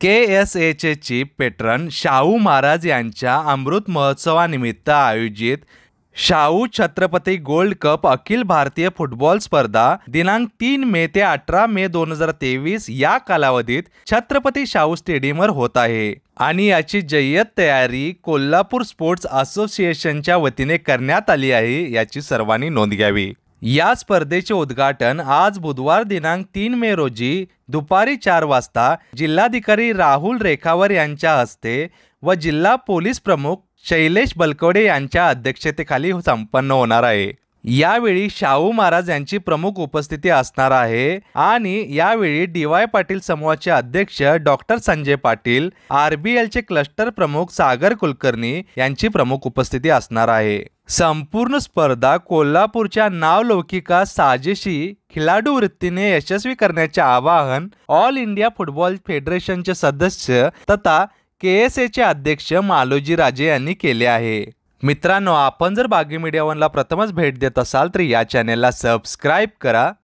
के S H एची patron Shahu Maharaj यांच्या अमृत महोत्सवानिमित्त आयोजित शाहू छत्रपती गोल्ड कप अखिल भारतीय फुटबॉल स्पर्धा दिनांक तीन मे ते अठरा मे दोन हजार तेवीस या कालावधीत छत्रपती शाहू स्टेडियमवर होत आहे आणि याची जय्यत तयारी कोल्हापूर स्पोर्ट्स असोसिएशनच्या वतीने करण्यात आली आहे याची सर्वांनी नोंद घ्यावी या स्पर्धेचे उद्घाटन आज बुधवार दिनांक तीन मे रोजी दुपारी चार वाजता जिल्हाधिकारी राहुल रेखावर यांच्या हस्ते व जिल्हा पोलीस प्रमुख शैलेश बलकवडे यांच्या अध्यक्षतेखाली संपन्न होणार आहे यावेळी शाहू महाराज यांची प्रमुख उपस्थिती असणार आहे आणि यावेळी डी वाय पाटील समूहाचे अध्यक्ष डॉक्टर संजय पाटील चे क्लस्टर प्रमुख सागर कुलकर्णी यांची प्रमुख उपस्थिती असणार आहे संपूर्ण स्पर्धा कोल्हापूरच्या नावलौकिका साजेशी खिलाडू वृत्तीने यशस्वी करण्याचे आवाहन ऑल इंडिया फुटबॉल फेडरेशनचे सदस्य तथा के एस एचे अध्यक्ष मालोजी राजे यांनी केले आहे मित्रांनो आपण जर बागी मीडिया वनला प्रथमच भेट देत असाल तर या चॅनेलला सबस्क्राईब करा